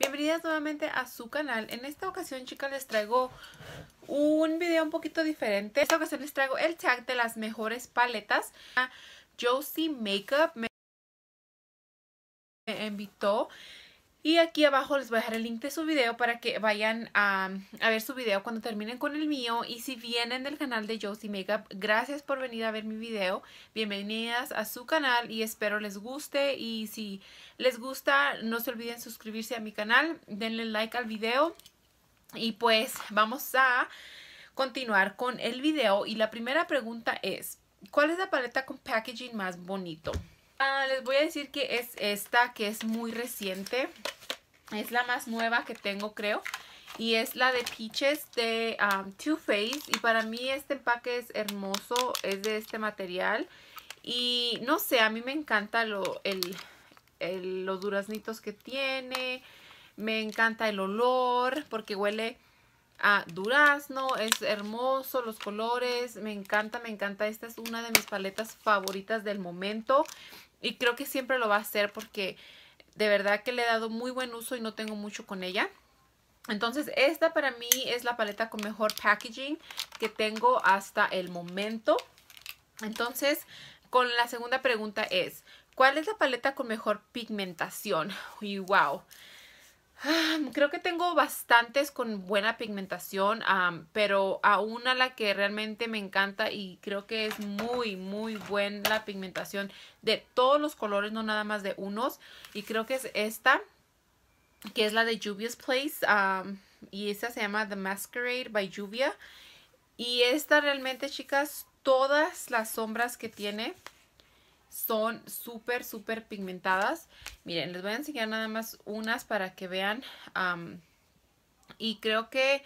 Bienvenidas nuevamente a su canal. En esta ocasión, chicas, les traigo un video un poquito diferente. En esta ocasión les traigo el chat de las mejores paletas. Josie Makeup me invitó y aquí abajo les voy a dejar el link de su video para que vayan a, ver su video cuando terminen con el mío. Y si vienen del canal de Josie Makeup, gracias por venir a ver mi video. Bienvenidas a su canal y espero les guste. Y si les gusta, no se olviden suscribirse a mi canal, denle like al video. Y pues vamos a continuar con el video. Y la primera pregunta es, ¿cuál es la paleta con packaging más bonito? Ah, les voy a decir que es esta que es muy reciente. Es la más nueva que tengo, creo. Y es la de Peaches de um, Too Faced. Y para mí este empaque es hermoso. Es de este material. Y no sé, a mí me encanta lo, los duraznitos que tiene. Me encanta el olor porque huele a durazno. Es hermoso los colores. Me encanta, me encanta. Esta es una de mis paletas favoritas del momento. Y creo que siempre lo va a hacer porque de verdad que le he dado muy buen uso y no tengo mucho con ella. Entonces esta para mí es la paleta con mejor packaging que tengo hasta el momento. Entonces con la segunda pregunta es, ¿cuál es la paleta con mejor pigmentación? Y wow, Ah, creo que tengo bastantes con buena pigmentación, pero a una la que realmente me encanta y creo que es muy, muy buena la pigmentación de todos los colores, no nada más de unos. Y creo que es esta, que es la de Juvia's Place. y esta se llama The Masquerade by Juvia. Y esta realmente, chicas, todas las sombras que tiene son súper, súper pigmentadas. Miren, les voy a enseñar nada más unas para que vean. y creo que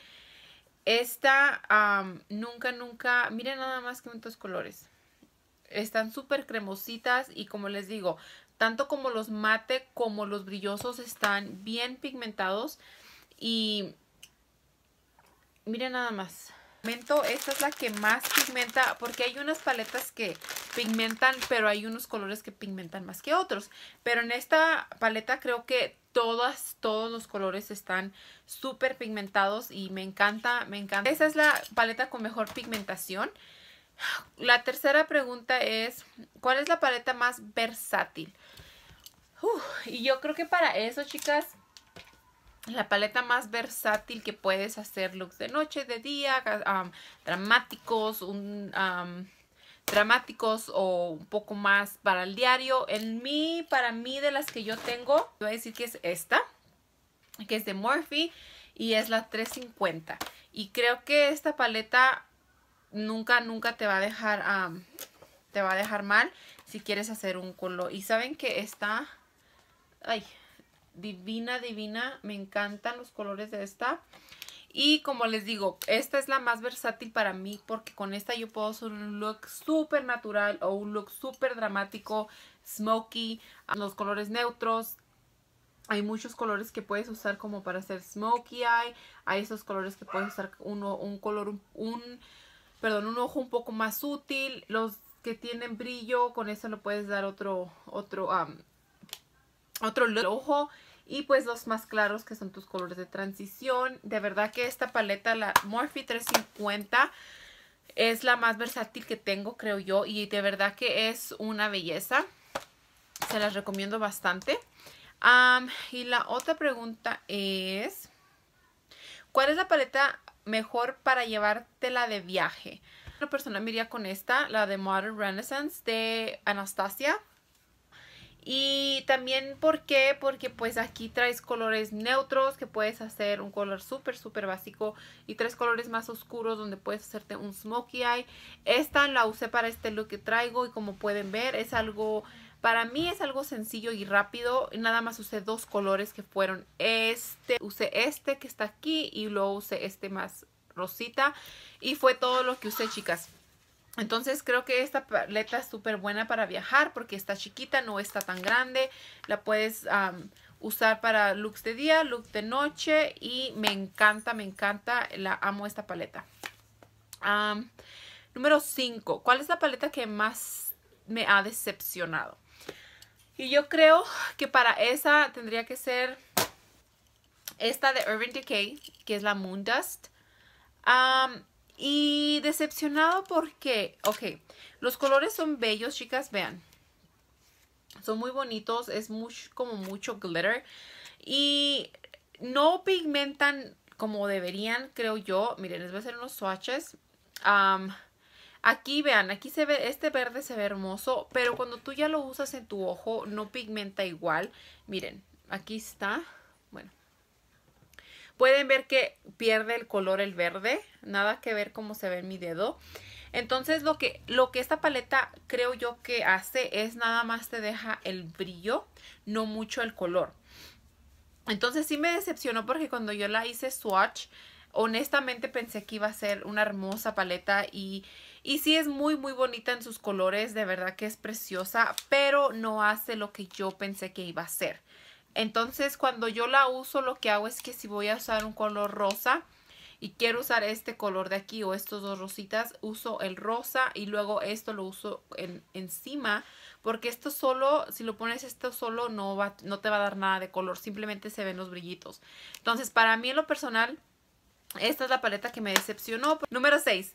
esta nunca, nunca... Miren nada más que muchos colores. Están súper cremositas y como les digo, tanto como los mate como los brillosos están bien pigmentados. Y miren nada más esta es la que más pigmenta porque hay unas paletas que pigmentan, pero hay unos colores que pigmentan más que otros. Pero en esta paleta creo que todas, todos los colores están súper pigmentados y me encanta, me encanta. Esa es la paleta con mejor pigmentación. La tercera pregunta es, ¿cuál es la paleta más versátil? y yo creo que para eso, chicas, la paleta más versátil que puedes hacer looks de noche, de día, dramáticos, dramáticos o un poco más para el diario. En mí, para mí de las que yo tengo, voy a decir que es esta, que es de Morphe y es la 350. Y creo que esta paleta nunca, nunca te va a dejar, te va a dejar mal si quieres hacer un color. Y saben que está, ay, divina, divina. Me encantan los colores de esta. Y como les digo, esta es la más versátil para mí porque con esta yo puedo hacer un look súper natural o un look súper dramático, smoky, los colores neutros. Hay muchos colores que puedes usar como para hacer smoky eye. Hay esos colores que puedes usar un color, un, perdón, un ojo un poco más útil. Los que tienen brillo, con eso lo puedes dar otro, otro, otro look. ojo y pues los más claros que son tus colores de transición. De verdad que esta paleta, la Morphe 350, es la más versátil que tengo, creo yo. Y de verdad que es una belleza. Se las recomiendo bastante. y la otra pregunta es, ¿cuál es la paleta mejor para llevártela de viaje? Una persona me con esta, la de Modern Renaissance de Anastasia. Y también, ¿por qué? Porque pues aquí traes colores neutros que puedes hacer un color súper, súper básico. Y tres colores más oscuros donde puedes hacerte un smokey eye. Esta la usé para este look que traigo y como pueden ver es algo... Para mí es algo sencillo y rápido. Nada más usé dos colores que fueron este. Usé este que está aquí y luego usé este más rosita. Y fue todo lo que usé, chicas. Entonces creo que esta paleta es súper buena para viajar porque está chiquita, no está tan grande. La puedes usar para looks de día, looks de noche y me encanta, me encanta, la amo esta paleta. número 5, ¿cuál es la paleta que más me ha decepcionado? Y yo creo que para esa tendría que ser esta de Urban Decay, que es la Moondust. Y decepcionado porque, ok, los colores son bellos, chicas, vean. Son muy bonitos, es como mucho glitter. Y no pigmentan como deberían, creo yo. Miren, les voy a hacer unos swatches. aquí, vean, aquí se ve, este verde se ve hermoso, pero cuando tú ya lo usas en tu ojo, no pigmenta igual. Miren, aquí está. Pueden ver que pierde el color el verde, nada que ver cómo se ve en mi dedo. Entonces lo que, lo que esta paleta creo yo que hace es nada más te deja el brillo, no mucho el color. Entonces sí me decepcionó porque cuando yo la hice swatch, honestamente pensé que iba a ser una hermosa paleta y, y sí es muy muy bonita en sus colores, de verdad que es preciosa, pero no hace lo que yo pensé que iba a hacer. Entonces cuando yo la uso lo que hago es que si voy a usar un color rosa y quiero usar este color de aquí o estos dos rositas, uso el rosa y luego esto lo uso encima porque esto solo, si lo pones esto solo no, va, no te va a dar nada de color, simplemente se ven los brillitos. Entonces para mí en lo personal esta es la paleta que me decepcionó. Número 6.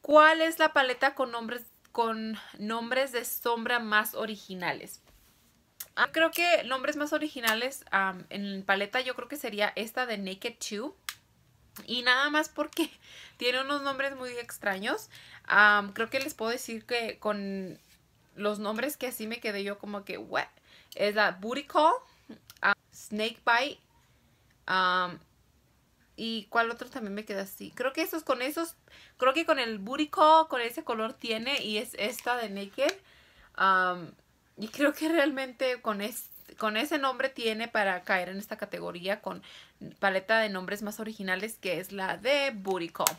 ¿Cuál es la paleta con nombres, con nombres de sombra más originales? Ah, creo que nombres más originales en paleta yo creo que sería esta de Naked 2. Y nada más porque tiene unos nombres muy extraños. creo que les puedo decir que con los nombres que así me quedé yo como que, what? Es la Booty Call, Snake Bite, y cuál otro también me queda así. Creo que esos con esos, creo que con el Booty Call, con ese color tiene, y es esta de Naked. Y creo que realmente con, con ese nombre tiene para caer en esta categoría con paleta de nombres más originales que es la de Booty Call.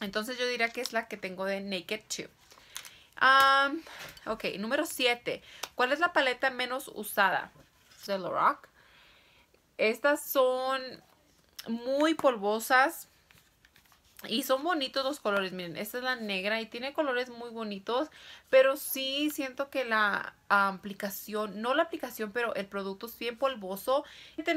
Entonces yo diría que es la que tengo de Naked 2. ok, número 7. ¿Cuál es la paleta menos usada? De Lorac. Estas son muy polvosas. Y son bonitos los colores, miren, esta es la negra y tiene colores muy bonitos, pero sí siento que la aplicación, no la aplicación, pero el producto es bien polvoso.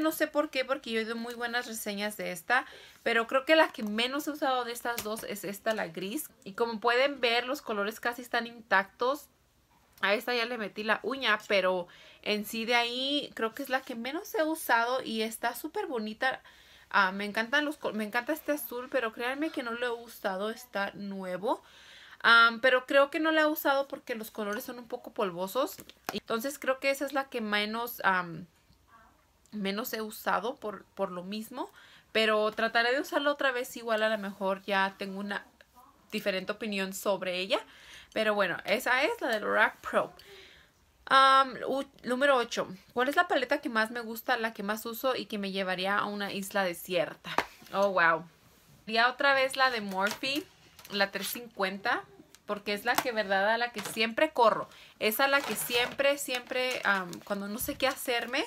No sé por qué, porque yo he oído muy buenas reseñas de esta, pero creo que la que menos he usado de estas dos es esta, la gris. Y como pueden ver, los colores casi están intactos. A esta ya le metí la uña, pero en sí de ahí creo que es la que menos he usado y está súper bonita. Ah, me encantan los me encanta este azul, pero créanme que no lo he usado, está nuevo. pero creo que no la he usado porque los colores son un poco polvosos. Entonces creo que esa es la que menos, menos he usado por, por lo mismo. Pero trataré de usarla otra vez, igual a lo mejor ya tengo una diferente opinión sobre ella. Pero bueno, esa es la del Rack Pro número 8. ¿Cuál es la paleta que más me gusta, la que más uso y que me llevaría a una isla desierta? Oh, wow. sería otra vez la de Morphe, la 350, porque es la que, verdad, a la que siempre corro. Es a la que siempre, siempre, cuando no sé qué hacerme,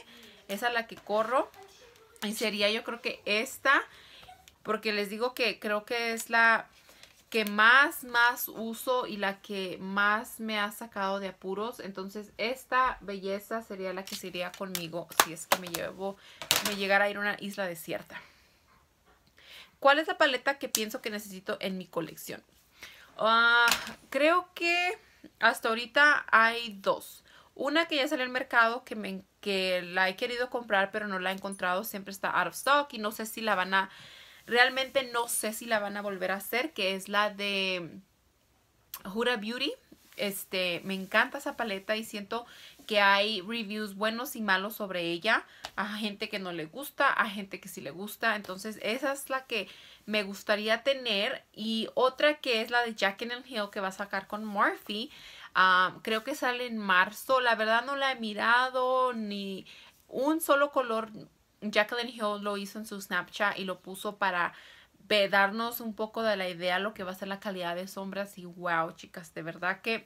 es a la que corro. Y sería yo creo que esta, porque les digo que creo que es la que más, más uso y la que más me ha sacado de apuros. Entonces esta belleza sería la que se iría conmigo si es que me, llevo, me llegara a ir a una isla desierta. ¿Cuál es la paleta que pienso que necesito en mi colección? Ah, creo que hasta ahorita hay dos. Una que ya sale al mercado que, me, que la he querido comprar pero no la he encontrado. Siempre está out of stock y no sé si la van a Realmente no sé si la van a volver a hacer, que es la de Jura Beauty. Este, me encanta esa paleta y siento que hay reviews buenos y malos sobre ella. A gente que no le gusta, a gente que sí le gusta. Entonces esa es la que me gustaría tener. Y otra que es la de Jack and Hill que va a sacar con Murphy ah, creo que sale en marzo. La verdad no la he mirado ni un solo color Jacqueline Hill lo hizo en su Snapchat y lo puso para darnos un poco de la idea lo que va a ser la calidad de sombras y wow chicas de verdad que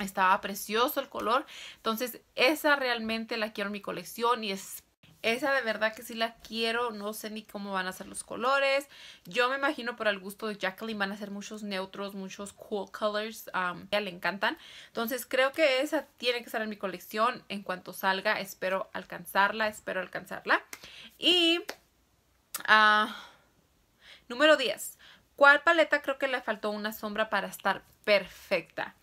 estaba precioso el color entonces esa realmente la quiero en mi colección y es esa de verdad que sí la quiero, no sé ni cómo van a ser los colores. Yo me imagino por el gusto de Jacqueline van a ser muchos neutros, muchos cool colors. Um, a le encantan. Entonces creo que esa tiene que estar en mi colección en cuanto salga. Espero alcanzarla, espero alcanzarla. Y... Ah, número 10. ¿Cuál paleta creo que le faltó una sombra para estar perfecta?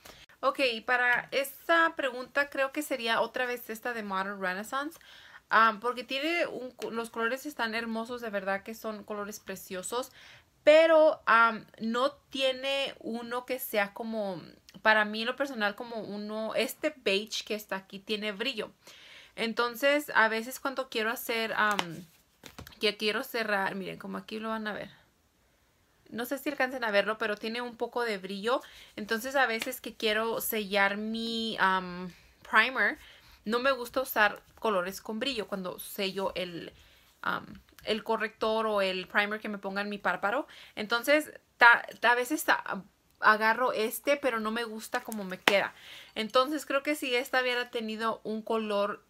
Ok, para esta pregunta creo que sería otra vez esta de Modern Renaissance. Ah, porque tiene los colores están hermosos, de verdad que son colores preciosos. Pero ah, no tiene uno que sea como, para mí en lo personal, como uno, este beige que está aquí tiene brillo. Entonces, a veces cuando quiero hacer, ah, que quiero cerrar, miren, como aquí lo van a ver no sé si alcancen a verlo, pero tiene un poco de brillo. Entonces a veces que quiero sellar mi primer, no me gusta usar colores con brillo cuando sello el, el corrector o el primer que me ponga en mi párpado. Entonces, a veces agarro este, pero no me gusta como me queda. Entonces, creo que si esta hubiera tenido un color...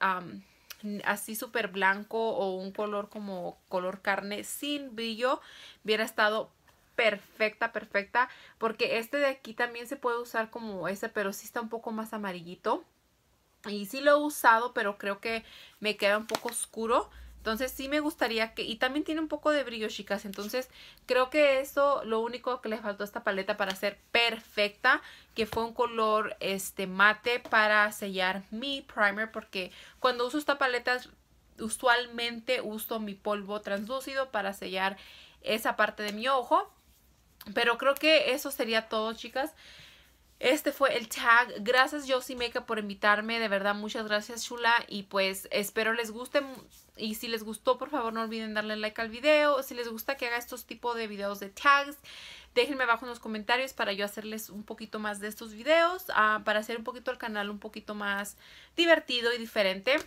así súper blanco o un color como color carne sin brillo hubiera estado perfecta, perfecta, porque este de aquí también se puede usar como ese, pero sí está un poco más amarillito. Y sí lo he usado, pero creo que me queda un poco oscuro. Entonces sí me gustaría que... Y también tiene un poco de brillo, chicas. Entonces creo que eso, lo único que le faltó a esta paleta para ser perfecta, que fue un color este mate para sellar mi primer. Porque cuando uso esta paleta, usualmente uso mi polvo translúcido para sellar esa parte de mi ojo. Pero creo que eso sería todo, chicas. Este fue el tag. Gracias Josie Meca por invitarme. De verdad, muchas gracias Chula. Y pues espero les guste. Y si les gustó, por favor, no olviden darle like al video. Si les gusta que haga estos tipos de videos de tags, déjenme abajo en los comentarios para yo hacerles un poquito más de estos videos. Ah, para hacer un poquito el canal un poquito más divertido y diferente.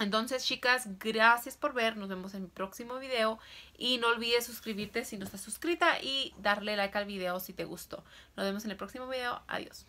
Entonces, chicas, gracias por ver. Nos vemos en mi próximo video. Y no olvides suscribirte si no estás suscrita y darle like al video si te gustó. Nos vemos en el próximo video. Adiós.